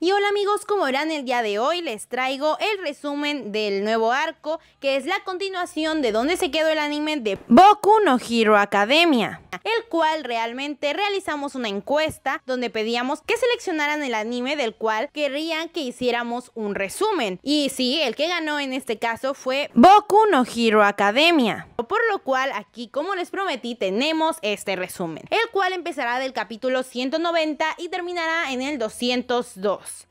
Y hola amigos, como verán el día de hoy les traigo el resumen del nuevo arco, que es la continuación de donde se quedó el anime de Boku no Hero Academia, el cual realmente realizamos una encuesta donde pedíamos que seleccionaran el anime del cual querrían que hiciéramos un resumen. Y sí, el que ganó en este caso fue Boku no Hero Academia. Por lo cual aquí, como les prometí, tenemos este resumen, el cual empezará del capítulo 190 y terminará en el 200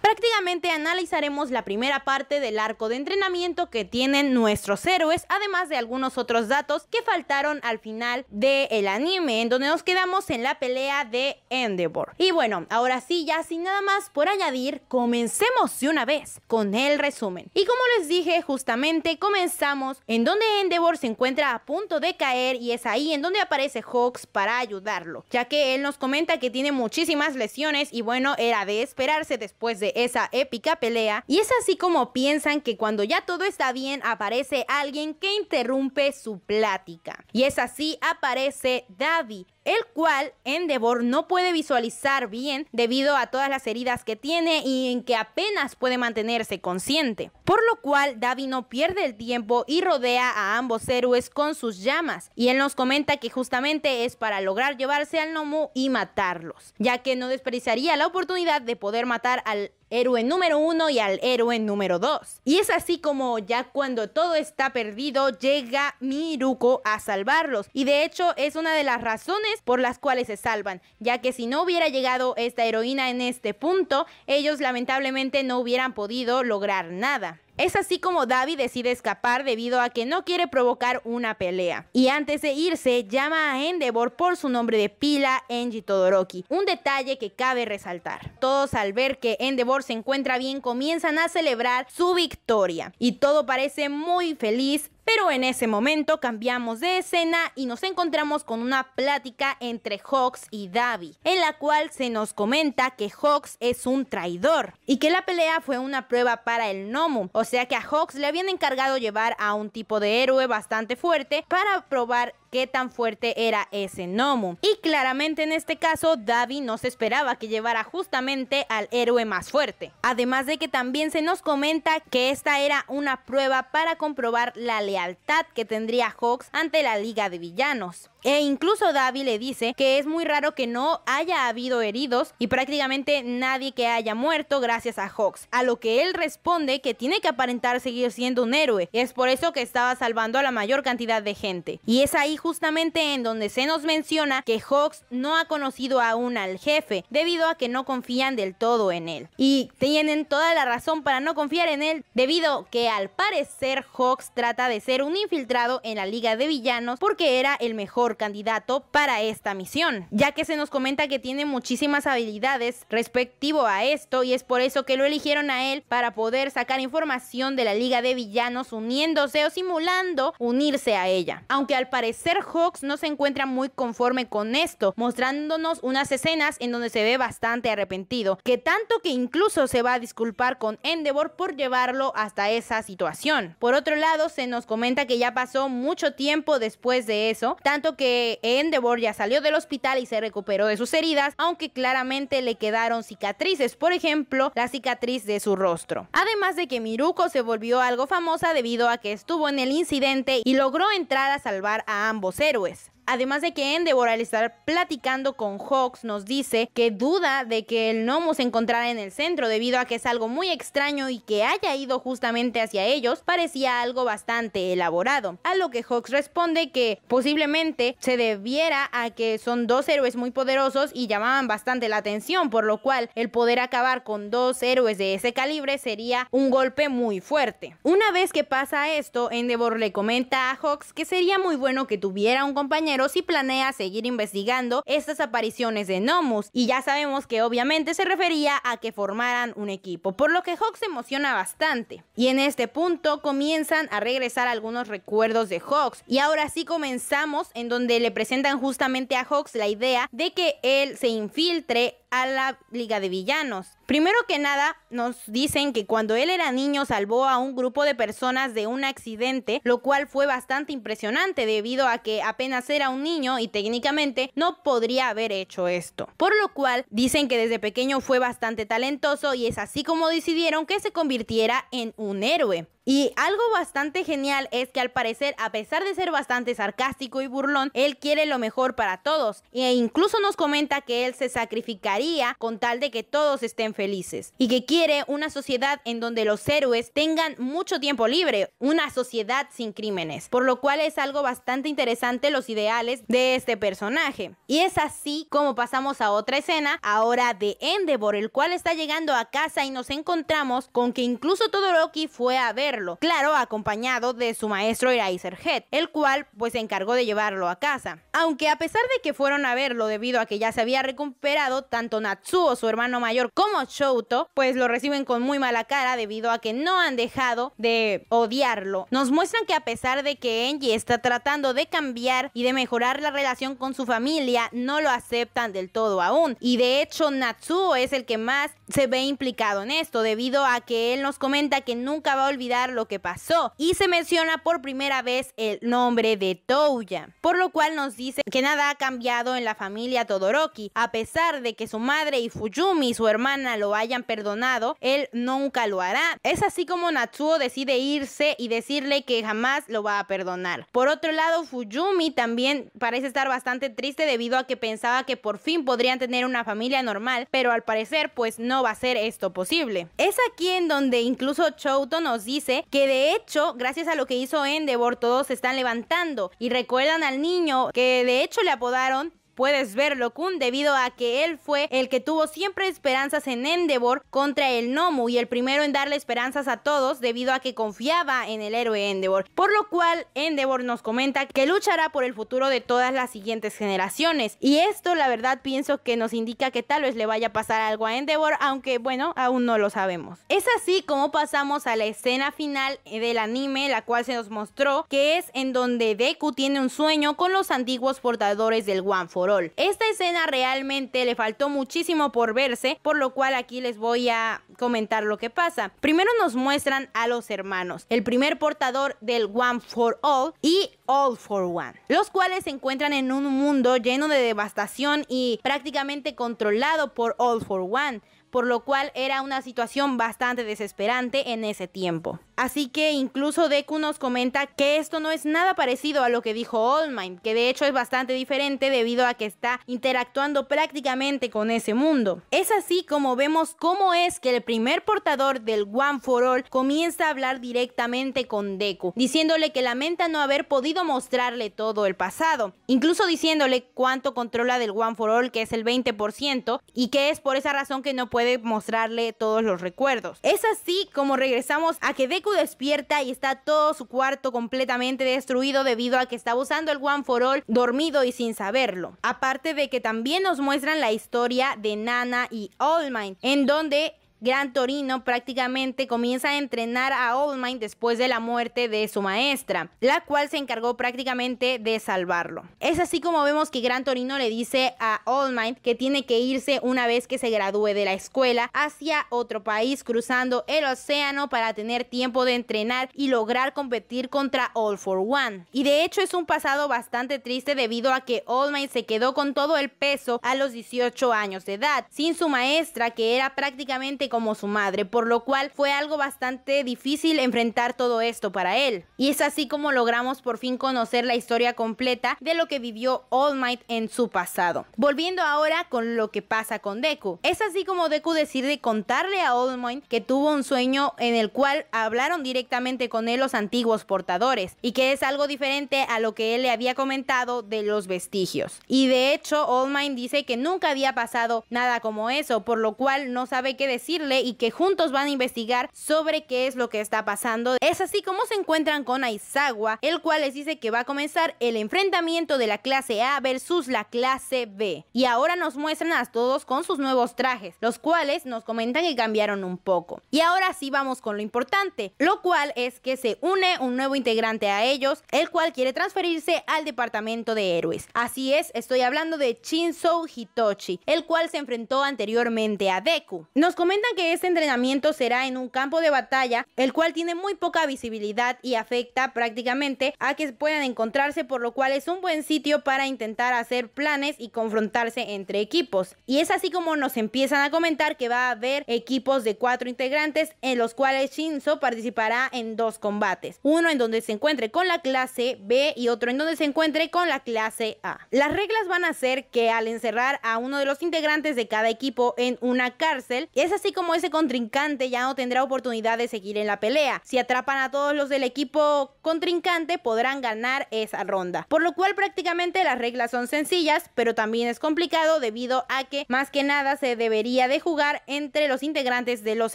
Prácticamente analizaremos la primera parte del arco de entrenamiento que tienen nuestros héroes, además de algunos otros datos que faltaron al final del anime, en donde nos quedamos en la pelea de Endeavor. Y bueno, ahora sí, ya sin nada más por añadir, comencemos de una vez con el resumen. Y como les dije, justamente comenzamos en donde Endeavor se encuentra a punto de caer y es ahí en donde aparece Hawks para ayudarlo, ya que él nos comenta que tiene muchísimas lesiones y bueno, era de esperar después de esa épica pelea y es así como piensan que cuando ya todo está bien aparece alguien que interrumpe su plática. Y es así aparece Davi, el cual Endeavor no puede visualizar bien debido a todas las heridas que tiene y en que apenas puede mantenerse consciente. Por lo cual Davi no pierde el tiempo y rodea a ambos héroes con sus llamas y él nos comenta que justamente es para lograr llevarse al Nomu y matarlos, ya que no desperdiciaría la oportunidad de poder matar al héroe número uno y al héroe número dos. Y es así como ya cuando todo está perdido llega Miruko a salvarlos. Y de hecho es una de las razones por las cuales se salvan, ya que si no hubiera llegado esta heroína en este punto, ellos lamentablemente no hubieran podido lograr nada. Es así como David decide escapar debido a que no quiere provocar una pelea. Y antes de irse, llama a Endeavor por su nombre de pila, Enji Todoroki. Un detalle que cabe resaltar. Todos al ver que Endeavor se encuentra bien comienzan a celebrar su victoria. Y todo parece muy feliz pero en ese momento cambiamos de escena y nos encontramos con una plática entre Hawks y Davy, en la cual se nos comenta que Hawks es un traidor y que la pelea fue una prueba para el Nomu, o sea que a Hawks le habían encargado llevar a un tipo de héroe bastante fuerte para probar qué tan fuerte era ese gnomo. Y claramente en este caso, Davi no se esperaba que llevara justamente al héroe más fuerte. Además de que también se nos comenta que esta era una prueba para comprobar la lealtad que tendría Hawks ante la Liga de Villanos. E incluso Davi le dice que es muy raro que no haya habido heridos y prácticamente nadie que haya muerto gracias a Hawks, a lo que él responde que tiene que aparentar seguir siendo un héroe, es por eso que estaba salvando a la mayor cantidad de gente. Y es ahí justamente en donde se nos menciona que Hawks no ha conocido aún al jefe, debido a que no confían del todo en él. Y tienen toda la razón para no confiar en él, debido que al parecer Hawks trata de ser un infiltrado en la liga de villanos porque era el mejor candidato para esta misión, ya que se nos comenta que tiene muchísimas habilidades respectivo a esto y es por eso que lo eligieron a él para poder sacar información de la Liga de Villanos uniéndose o simulando unirse a ella. Aunque al parecer Hawks no se encuentra muy conforme con esto, mostrándonos unas escenas en donde se ve bastante arrepentido, que tanto que incluso se va a disculpar con Endeavor por llevarlo hasta esa situación. Por otro lado, se nos comenta que ya pasó mucho tiempo después de eso, tanto que que Endeavor ya salió del hospital y se recuperó de sus heridas, aunque claramente le quedaron cicatrices, por ejemplo, la cicatriz de su rostro. Además de que Miruko se volvió algo famosa debido a que estuvo en el incidente y logró entrar a salvar a ambos héroes. Además de que Endeavor al estar platicando con Hawks nos dice que duda de que el gnomo se encontrara en el centro debido a que es algo muy extraño y que haya ido justamente hacia ellos parecía algo bastante elaborado. A lo que Hawks responde que posiblemente se debiera a que son dos héroes muy poderosos y llamaban bastante la atención, por lo cual el poder acabar con dos héroes de ese calibre sería un golpe muy fuerte. Una vez que pasa esto, Endeavor le comenta a Hawks que sería muy bueno que tuviera un compañero si planea seguir investigando estas apariciones de Nomus, y ya sabemos que obviamente se refería a que formaran un equipo, por lo que Hawks se emociona bastante. Y en este punto comienzan a regresar algunos recuerdos de Hawks, y ahora sí comenzamos en donde le presentan justamente a Hawks la idea de que él se infiltre a la Liga de Villanos. Primero que nada, nos dicen que cuando él era niño salvó a un grupo de personas de un accidente, lo cual fue bastante impresionante debido a que apenas era un niño y técnicamente no podría haber hecho esto. Por lo cual, dicen que desde pequeño fue bastante talentoso y es así como decidieron que se convirtiera en un héroe. Y algo bastante genial es que al parecer, a pesar de ser bastante sarcástico y burlón, él quiere lo mejor para todos e incluso nos comenta que él se sacrificaría con tal de que todos estén felices y que quiere una sociedad en donde los héroes tengan mucho tiempo libre, una sociedad sin crímenes, por lo cual es algo bastante interesante los ideales de este personaje. Y es así como pasamos a otra escena, ahora de Endeavor, el cual está llegando a casa y nos encontramos con que incluso Todoroki fue a ver claro, acompañado de su maestro head el cual pues se encargó de llevarlo a casa. Aunque a pesar de que fueron a verlo debido a que ya se había recuperado, tanto Natsuo, su hermano mayor, como Shouto, pues lo reciben con muy mala cara debido a que no han dejado de odiarlo. Nos muestran que a pesar de que Enji está tratando de cambiar y de mejorar la relación con su familia, no lo aceptan del todo aún. Y de hecho, Natsuo es el que más se ve implicado en esto, debido a que él nos comenta que nunca va a olvidar lo que pasó y se menciona por primera vez el nombre de Touya, por lo cual nos dice que nada ha cambiado en la familia Todoroki, a pesar de que su madre y Fuyumi, su hermana, lo hayan perdonado, él nunca lo hará. Es así como Natsuo decide irse y decirle que jamás lo va a perdonar. Por otro lado, Fuyumi también parece estar bastante triste debido a que pensaba que por fin podrían tener una familia normal, pero al parecer pues no va a ser esto posible. Es aquí en donde incluso Chouto nos dice que de hecho, gracias a lo que hizo Endeavor, todos se están levantando y recuerdan al niño que de hecho le apodaron puedes verlo Kun debido a que él fue el que tuvo siempre esperanzas en Endeavor contra el Nomu y el primero en darle esperanzas a todos debido a que confiaba en el héroe Endeavor. Por lo cual Endeavor nos comenta que luchará por el futuro de todas las siguientes generaciones y esto la verdad pienso que nos indica que tal vez le vaya a pasar algo a Endeavor aunque bueno aún no lo sabemos. Es así como pasamos a la escena final del anime la cual se nos mostró que es en donde Deku tiene un sueño con los antiguos portadores del Force esta escena realmente le faltó muchísimo por verse, por lo cual aquí les voy a comentar lo que pasa. Primero nos muestran a los hermanos, el primer portador del One for All y All for One, los cuales se encuentran en un mundo lleno de devastación y prácticamente controlado por All for One, por lo cual era una situación bastante desesperante en ese tiempo. Así que incluso Deku nos comenta que esto no es nada parecido a lo que dijo All que de hecho es bastante diferente debido a que está interactuando prácticamente con ese mundo. Es así como vemos cómo es que el primer portador del One for All comienza a hablar directamente con Deku, diciéndole que lamenta no haber podido mostrarle todo el pasado, incluso diciéndole cuánto controla del One for All, que es el 20%, y que es por esa razón que no puede mostrarle todos los recuerdos. Es así como regresamos a que Deku despierta y está todo su cuarto completamente destruido debido a que estaba usando el One for All dormido y sin saberlo. Aparte de que también nos muestran la historia de Nana y All Might, en donde Gran Torino prácticamente comienza a entrenar a Oldman después de la muerte de su maestra, la cual se encargó prácticamente de salvarlo. Es así como vemos que Gran Torino le dice a Oldman que tiene que irse una vez que se gradúe de la escuela hacia otro país cruzando el océano para tener tiempo de entrenar y lograr competir contra All for One. Y de hecho es un pasado bastante triste debido a que Oldman se quedó con todo el peso a los 18 años de edad, sin su maestra que era prácticamente como su madre, por lo cual fue algo bastante difícil enfrentar todo esto para él. Y es así como logramos por fin conocer la historia completa de lo que vivió All Might en su pasado. Volviendo ahora con lo que pasa con Deku. Es así como Deku decide contarle a All Might que tuvo un sueño en el cual hablaron directamente con él los antiguos portadores y que es algo diferente a lo que él le había comentado de los vestigios. Y de hecho, All Might dice que nunca había pasado nada como eso, por lo cual no sabe qué decir y que juntos van a investigar sobre qué es lo que está pasando. Es así como se encuentran con Aizawa, el cual les dice que va a comenzar el enfrentamiento de la clase A versus la clase B. Y ahora nos muestran a todos con sus nuevos trajes, los cuales nos comentan que cambiaron un poco. Y ahora sí vamos con lo importante, lo cual es que se une un nuevo integrante a ellos, el cual quiere transferirse al departamento de héroes. Así es, estoy hablando de Shinzo Hitoshi, el cual se enfrentó anteriormente a Deku. Nos comentan que este entrenamiento será en un campo de batalla, el cual tiene muy poca visibilidad y afecta prácticamente a que puedan encontrarse, por lo cual es un buen sitio para intentar hacer planes y confrontarse entre equipos. Y es así como nos empiezan a comentar que va a haber equipos de cuatro integrantes en los cuales Shinzo participará en dos combates, uno en donde se encuentre con la clase B y otro en donde se encuentre con la clase A. Las reglas van a ser que al encerrar a uno de los integrantes de cada equipo en una cárcel, es así como ese contrincante ya no tendrá oportunidad de seguir en la pelea. Si atrapan a todos los del equipo contrincante, podrán ganar esa ronda. Por lo cual prácticamente las reglas son sencillas, pero también es complicado debido a que más que nada se debería de jugar entre los integrantes de los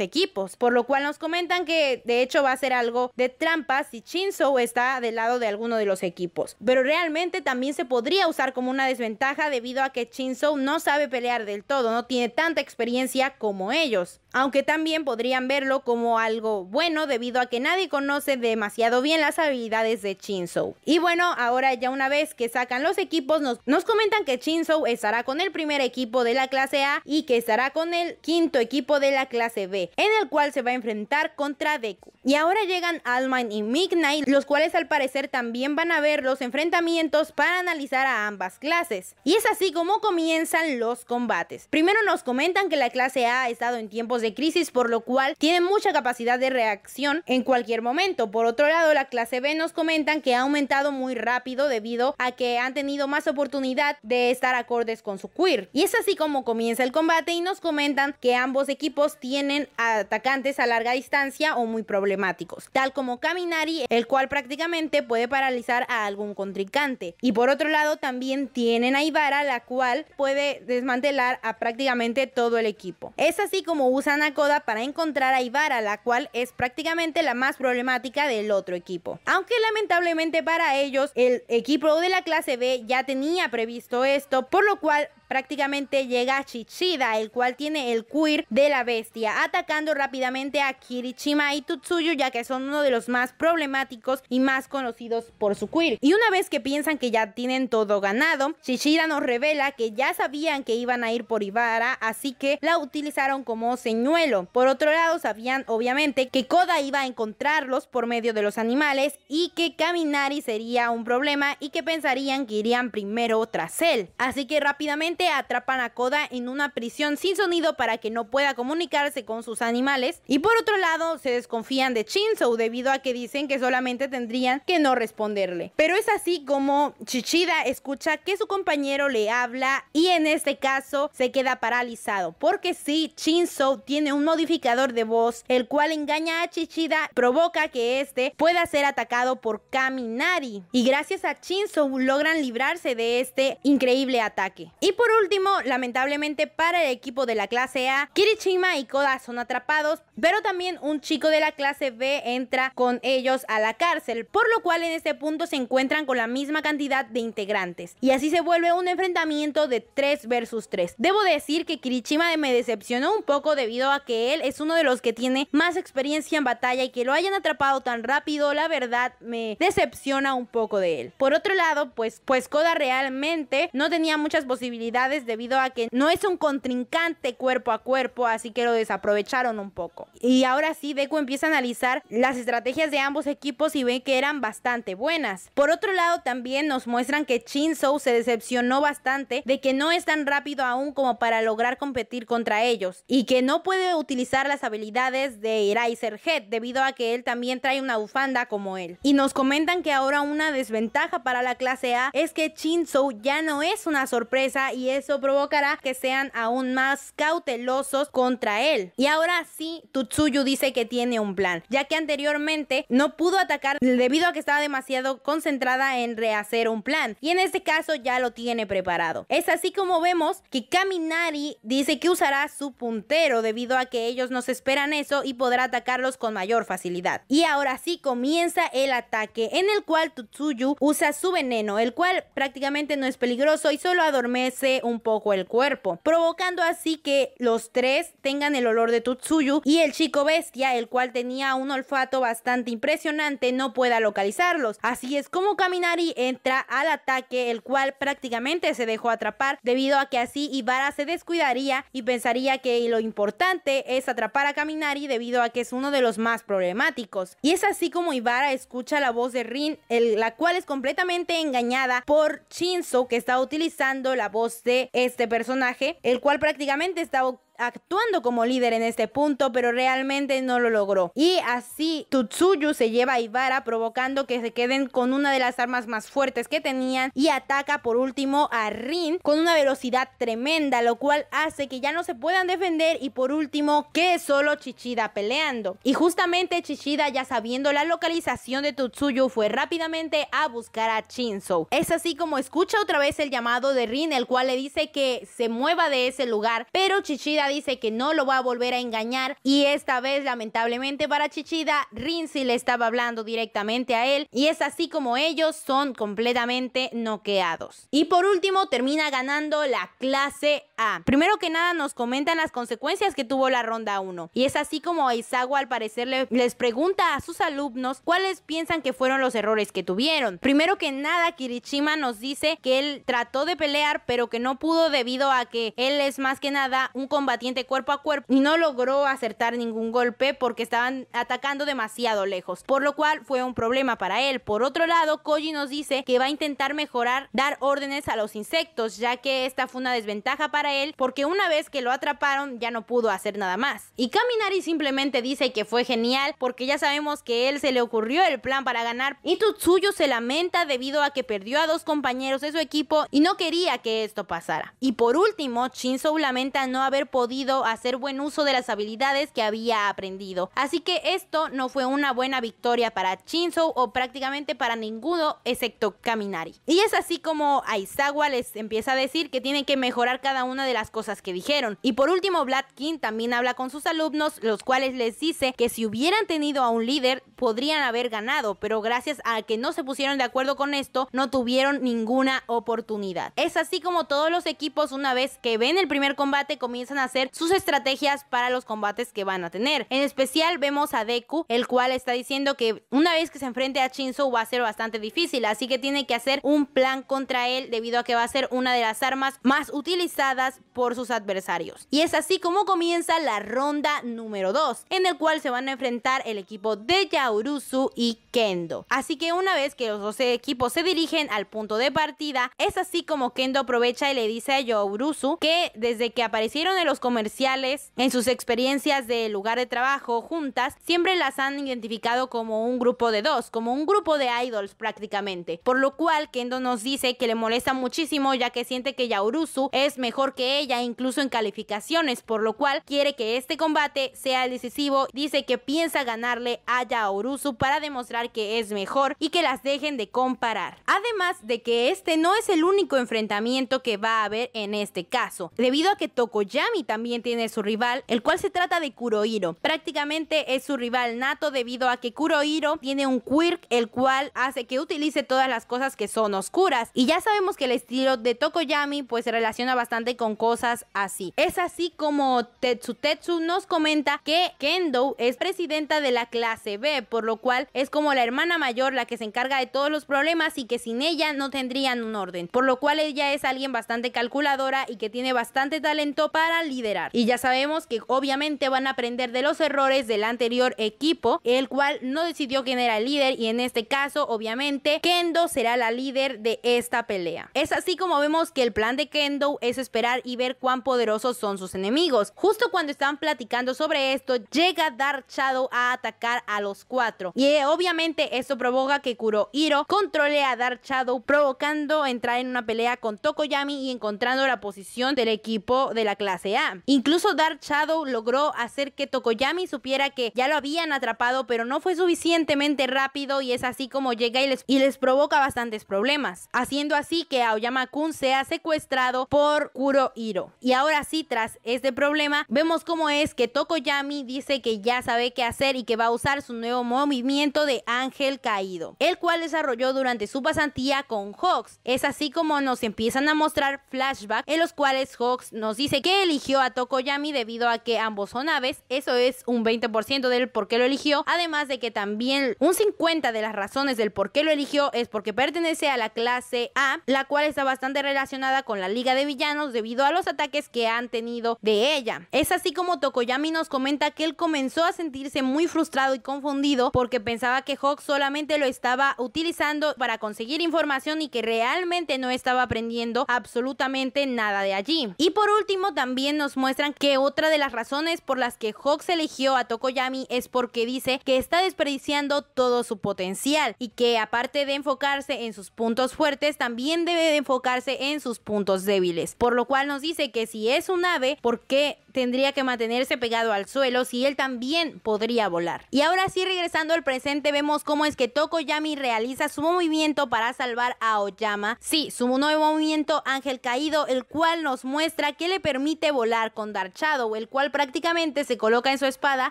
equipos. Por lo cual nos comentan que de hecho va a ser algo de trampa si Shinzo está del lado de alguno de los equipos. Pero realmente también se podría usar como una desventaja debido a que Shinzo no sabe pelear del todo, no tiene tanta experiencia como ellos. Dios aunque también podrían verlo como algo bueno debido a que nadie conoce demasiado bien las habilidades de Shinzo. Y bueno, ahora ya una vez que sacan los equipos, nos, comentan que Shinzo estará con el primer equipo de la clase A y que estará con el quinto equipo de la clase B, en el cual se va a enfrentar contra Deku. Y ahora llegan Almain y Midnight, los cuales al parecer también van a ver los enfrentamientos para analizar a ambas clases. Y es así como comienzan los combates. Primero nos comentan que la clase A ha estado en tiempos de crisis, por lo cual tienen mucha capacidad de reacción en cualquier momento. Por otro lado, la clase B nos comentan que ha aumentado muy rápido debido a que han tenido más oportunidad de estar acordes con su queer. Y es así como comienza el combate y nos comentan que ambos equipos tienen atacantes a larga distancia o muy problemáticos, tal como Kaminari, el cual prácticamente puede paralizar a algún contrincante. Y por otro lado, también tienen a Ivara, la cual puede desmantelar a prácticamente todo el equipo. Es así como usa ana Coda para encontrar a Ivara, la cual es prácticamente la más problemática del otro equipo. Aunque lamentablemente para ellos, el equipo de la clase B ya tenía previsto esto, por lo cual prácticamente llega Chichida, el cual tiene el queer de la bestia, atacando rápidamente a Kirishima y Tutsuyu, ya que son uno de los más problemáticos y más conocidos por su queer. Y una vez que piensan que ya tienen todo ganado, Chichida nos revela que ya sabían que iban a ir por Ibara, así que la utilizaron como señuelo. Por otro lado, sabían obviamente que Koda iba a encontrarlos por medio de los animales y que Kaminari sería un problema y que pensarían que irían primero tras él. Así que rápidamente atrapan a Koda en una prisión sin sonido para que no pueda comunicarse con sus animales y por otro lado se desconfían de Shinzo debido a que dicen que solamente tendrían que no responderle. Pero es así como Chichida escucha que su compañero le habla y en este caso se queda paralizado porque si Shinzo tiene un modificador de voz el cual engaña a Chichida, provoca que este pueda ser atacado por Kaminari y gracias a Shinzo logran librarse de este increíble ataque. Y por por último, lamentablemente para el equipo de la clase A, Kirishima y Koda son atrapados, pero también un chico de la clase B entra con ellos a la cárcel, por lo cual en este punto se encuentran con la misma cantidad de integrantes. Y así se vuelve un enfrentamiento de 3 versus 3. Debo decir que Kirishima me decepcionó un poco debido a que él es uno de los que tiene más experiencia en batalla y que lo hayan atrapado tan rápido, la verdad me decepciona un poco de él. Por otro lado, pues, pues Koda realmente no tenía muchas posibilidades debido a que no es un contrincante cuerpo a cuerpo, así que lo desaprovecharon un poco. Y ahora sí, Deku empieza a analizar las estrategias de ambos equipos y ve que eran bastante buenas. Por otro lado, también nos muestran que Shinzo se decepcionó bastante de que no es tan rápido aún como para lograr competir contra ellos y que no puede utilizar las habilidades de Eraser Head debido a que él también trae una bufanda como él. Y nos comentan que ahora una desventaja para la clase A es que Shinzo ya no es una sorpresa y eso provocará que sean aún más cautelosos contra él. Y ahora sí, Tutsuyu dice que tiene un plan, ya que anteriormente no pudo atacar debido a que estaba demasiado concentrada en rehacer un plan. Y en este caso ya lo tiene preparado. Es así como vemos que Kaminari dice que usará su puntero debido a que ellos no esperan eso y podrá atacarlos con mayor facilidad. Y ahora sí comienza el ataque en el cual Tutsuyu usa su veneno, el cual prácticamente no es peligroso y solo adormece un poco el cuerpo, provocando así que los tres tengan el olor de Tutsuyu y el chico bestia, el cual tenía un olfato bastante impresionante, no pueda localizarlos. Así es como Kaminari entra al ataque, el cual prácticamente se dejó atrapar debido a que así Ibara se descuidaría y pensaría que lo importante es atrapar a Kaminari debido a que es uno de los más problemáticos. Y es así como Ibara escucha la voz de Rin, la cual es completamente engañada por Shinzo que está utilizando la voz de este personaje, el cual prácticamente estaba actuando como líder en este punto, pero realmente no lo logró. Y así Tutsuyu se lleva a Ivara, provocando que se queden con una de las armas más fuertes que tenían y ataca por último a Rin con una velocidad tremenda, lo cual hace que ya no se puedan defender y por último que solo Chichida peleando. Y justamente Chichida ya sabiendo la localización de Tutsuyu fue rápidamente a buscar a Chinsou. Es así como escucha otra vez el llamado de Rin, el cual le dice que se mueva de ese lugar, pero Chichida dice que no lo va a volver a engañar y esta vez lamentablemente para Chichida, Rinzi le estaba hablando directamente a él y es así como ellos son completamente noqueados. Y por último termina ganando la clase A. Primero que nada nos comentan las consecuencias que tuvo la ronda 1 y es así como Aizawa al parecer les pregunta a sus alumnos cuáles piensan que fueron los errores que tuvieron. Primero que nada Kirishima nos dice que él trató de pelear pero que no pudo debido a que él es más que nada un combate tiente cuerpo a cuerpo y no logró acertar ningún golpe porque estaban atacando demasiado lejos, por lo cual fue un problema para él. Por otro lado, Koji nos dice que va a intentar mejorar dar órdenes a los insectos, ya que esta fue una desventaja para él porque una vez que lo atraparon ya no pudo hacer nada más. Y Kaminari simplemente dice que fue genial porque ya sabemos que él se le ocurrió el plan para ganar y Tutsuyo se lamenta debido a que perdió a dos compañeros de su equipo y no quería que esto pasara. Y por último, Shinzo lamenta no haber podido hacer buen uso de las habilidades que había aprendido. Así que esto no fue una buena victoria para Shinzo o prácticamente para ninguno excepto Kaminari. Y es así como Aizawa les empieza a decir que tienen que mejorar cada una de las cosas que dijeron. Y por último, King también habla con sus alumnos, los cuales les dice que si hubieran tenido a un líder, podrían haber ganado, pero gracias a que no se pusieron de acuerdo con esto, no tuvieron ninguna oportunidad. Es así como todos los equipos, una vez que ven el primer combate, comienzan a hacer sus estrategias para los combates que van a tener. En especial vemos a Deku, el cual está diciendo que una vez que se enfrente a Shinzo va a ser bastante difícil, así que tiene que hacer un plan contra él debido a que va a ser una de las armas más utilizadas por sus adversarios. Y es así como comienza la ronda número 2, en el cual se van a enfrentar el equipo de Yaurusu y Kendo. Así que una vez que los 12 equipos se dirigen al punto de partida, es así como Kendo aprovecha y le dice a Yaurusu que desde que aparecieron en los comerciales, en sus experiencias de lugar de trabajo, juntas, siempre las han identificado como un grupo de dos, como un grupo de idols prácticamente. Por lo cual Kendo nos dice que le molesta muchísimo ya que siente que Yaurusu es mejor que ella incluso en calificaciones, por lo cual quiere que este combate sea decisivo. Dice que piensa ganarle a Yaurusu para demostrar que es mejor y que las dejen de comparar. Además de que este no es el único enfrentamiento que va a haber en este caso, debido a que Tokoyami también tiene su rival, el cual se trata de Kurohiro. Prácticamente es su rival nato debido a que Kurohiro tiene un quirk el cual hace que utilice todas las cosas que son oscuras. Y ya sabemos que el estilo de Tokoyami pues se relaciona bastante con cosas así. Es así como Tetsu Tetsu nos comenta que Kendo es presidenta de la clase B, por lo cual es como la hermana mayor la que se encarga de todos los problemas y que sin ella no tendrían un orden. Por lo cual ella es alguien bastante calculadora y que tiene bastante talento para lidiar y ya sabemos que obviamente van a aprender de los errores del anterior equipo, el cual no decidió quién era el líder y en este caso obviamente Kendo será la líder de esta pelea. Es así como vemos que el plan de Kendo es esperar y ver cuán poderosos son sus enemigos. Justo cuando están platicando sobre esto, llega Dark Shadow a atacar a los cuatro y eh, obviamente esto provoca que Kurohiro controle a Dark Shadow provocando entrar en una pelea con Tokoyami y encontrando la posición del equipo de la clase A. Incluso Dark Shadow logró hacer que Tokoyami supiera que ya lo habían atrapado, pero no fue suficientemente rápido y es así como llega y les, y les provoca bastantes problemas, haciendo así que Aoyama-kun sea secuestrado por Kurohiro Y ahora sí, tras este problema, vemos cómo es que Tokoyami dice que ya sabe qué hacer y que va a usar su nuevo movimiento de ángel caído, el cual desarrolló durante su pasantía con Hawks. Es así como nos empiezan a mostrar flashbacks en los cuales Hawks nos dice que eligió a Tokoyami debido a que ambos son aves, eso es un 20% del por qué lo eligió, además de que también un 50% de las razones del por qué lo eligió es porque pertenece a la clase A, la cual está bastante relacionada con la Liga de Villanos debido a los ataques que han tenido de ella. Es así como Tokoyami nos comenta que él comenzó a sentirse muy frustrado y confundido porque pensaba que Hawk solamente lo estaba utilizando para conseguir información y que realmente no estaba aprendiendo absolutamente nada de allí. Y por último también nos muestran que otra de las razones por las que Hawks eligió a Tokoyami es porque dice que está desperdiciando todo su potencial y que aparte de enfocarse en sus puntos fuertes, también debe de enfocarse en sus puntos débiles. Por lo cual nos dice que si es un ave, ¿por qué tendría que mantenerse pegado al suelo si él también podría volar? Y ahora sí, regresando al presente, vemos cómo es que Tokoyami realiza su movimiento para salvar a Oyama. Sí, su nuevo movimiento Ángel Caído, el cual nos muestra que le permite volar con darchado, el cual prácticamente se coloca en su espada,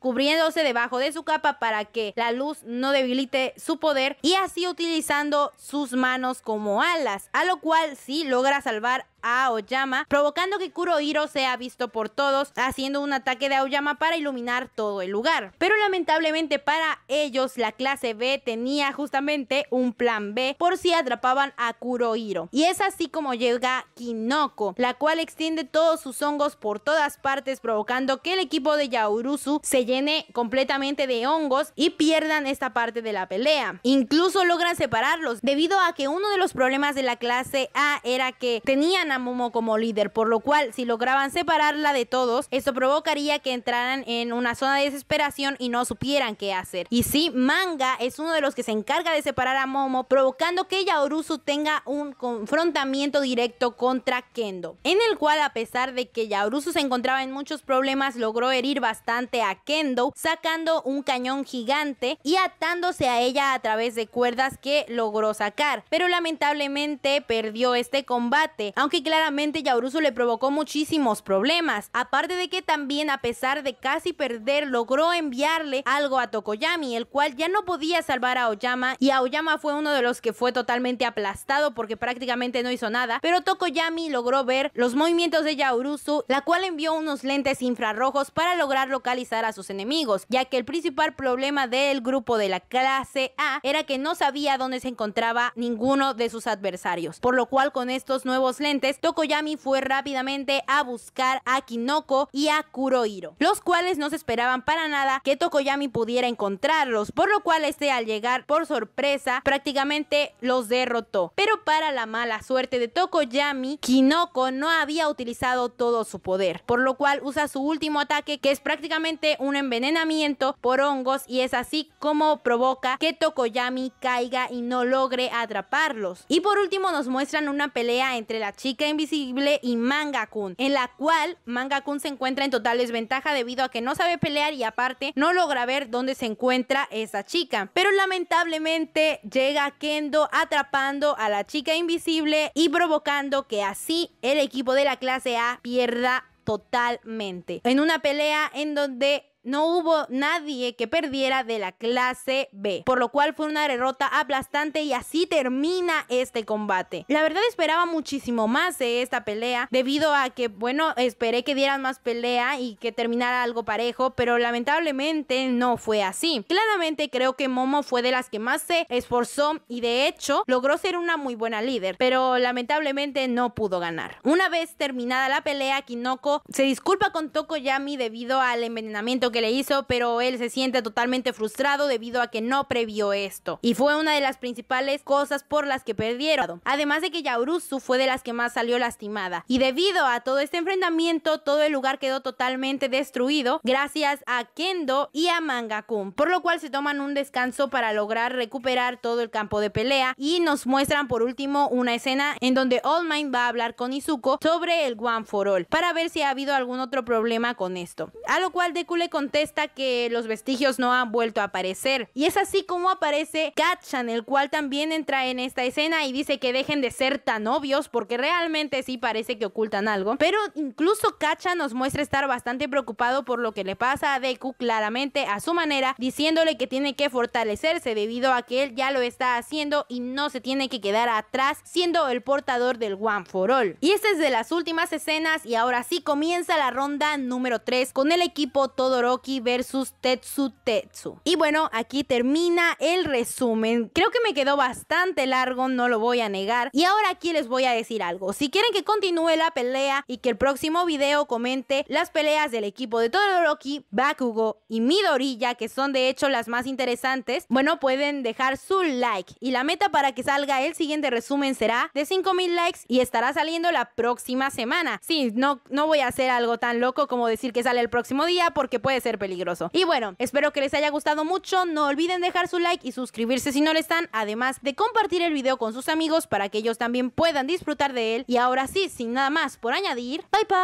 cubriéndose debajo de su capa para que la luz no debilite su poder y así utilizando sus manos como alas, a lo cual sí logra salvar a Aoyama, provocando que Kurohiro sea visto por todos, haciendo un ataque de Aoyama para iluminar todo el lugar. Pero lamentablemente para ellos, la clase B tenía justamente un plan B por si atrapaban a Kurohiro. Y es así como llega Kinoko, la cual extiende todos sus hongos por todas partes, provocando que el equipo de Yaurusu se llene completamente de hongos y pierdan esta parte de la pelea. Incluso logran separarlos debido a que uno de los problemas de la clase A era que tenían a Momo como líder, por lo cual si lograban separarla de todos, esto provocaría que entraran en una zona de desesperación y no supieran qué hacer. Y sí, Manga es uno de los que se encarga de separar a Momo, provocando que Yaoruzu tenga un confrontamiento directo contra Kendo, en el cual a pesar de que Yaoruzu se encontraba en muchos problemas, logró herir bastante a Kendo, sacando un cañón gigante y atándose a ella a través de cuerdas que logró sacar, pero lamentablemente perdió este combate, aunque claramente yaurusu le provocó muchísimos problemas. Aparte de que también a pesar de casi perder logró enviarle algo a Tokoyami, el cual ya no podía salvar a Oyama y Aoyama fue uno de los que fue totalmente aplastado porque prácticamente no hizo nada, pero Tokoyami logró ver los movimientos de Yaurusu, la cual envió unos lentes infrarrojos para lograr localizar a sus enemigos, ya que el principal problema del grupo de la clase A era que no sabía dónde se encontraba ninguno de sus adversarios, por lo cual con estos nuevos lentes Tokoyami fue rápidamente a buscar a Kinoko y a Kurohiro, los cuales no se esperaban para nada que Tokoyami pudiera encontrarlos, por lo cual este al llegar por sorpresa prácticamente los derrotó. Pero para la mala suerte de Tokoyami, Kinoko no había utilizado todo su poder, por lo cual usa su último ataque que es prácticamente un envenenamiento por hongos y es así como provoca que Tokoyami caiga y no logre atraparlos. Y por último nos muestran una pelea entre la chica Invisible y Manga Kun, en la cual Manga Kun se encuentra en total desventaja debido a que no sabe pelear y aparte no logra ver dónde se encuentra esa chica. Pero lamentablemente llega Kendo atrapando a la chica invisible y provocando que así el equipo de la clase A pierda totalmente. En una pelea en donde no hubo nadie que perdiera de la clase B, por lo cual fue una derrota aplastante y así termina este combate. La verdad esperaba muchísimo más de esta pelea, debido a que, bueno, esperé que dieran más pelea y que terminara algo parejo, pero lamentablemente no fue así. Claramente creo que Momo fue de las que más se esforzó y de hecho logró ser una muy buena líder, pero lamentablemente no pudo ganar. Una vez terminada la pelea, Kinoko se disculpa con Tokoyami debido al envenenamiento que le hizo, pero él se siente totalmente frustrado debido a que no previó esto. Y fue una de las principales cosas por las que perdieron. Además de que Yaurusu fue de las que más salió lastimada. Y debido a todo este enfrentamiento, todo el lugar quedó totalmente destruido gracias a Kendo y a Mangakun. Por lo cual se toman un descanso para lograr recuperar todo el campo de pelea. Y nos muestran por último una escena en donde All Might va a hablar con Izuko sobre el One for All. Para ver si ha habido algún otro problema con esto. A lo cual Deku le contesta que los vestigios no han vuelto a aparecer. Y es así como aparece Kachan el cual también entra en esta escena y dice que dejen de ser tan obvios porque realmente sí parece que ocultan algo. Pero incluso Kachan nos muestra estar bastante preocupado por lo que le pasa a Deku claramente a su manera, diciéndole que tiene que fortalecerse debido a que él ya lo está haciendo y no se tiene que quedar atrás siendo el portador del One for All. Y esta es de las últimas escenas y ahora sí comienza la ronda número 3 con el equipo todo Rocky versus Tetsu Tetsu. Y bueno, aquí termina el resumen. Creo que me quedó bastante largo, no lo voy a negar. Y ahora aquí les voy a decir algo. Si quieren que continúe la pelea y que el próximo video comente las peleas del equipo de Todoroki, Bakugo y Midoriya, que son de hecho las más interesantes, bueno, pueden dejar su like. Y la meta para que salga el siguiente resumen será de 5000 likes y estará saliendo la próxima semana. Sí, no, no voy a hacer algo tan loco como decir que sale el próximo día porque puede ser peligroso. Y bueno, espero que les haya gustado mucho. No olviden dejar su like y suscribirse si no lo están, además de compartir el video con sus amigos para que ellos también puedan disfrutar de él. Y ahora sí, sin nada más por añadir, bye bye.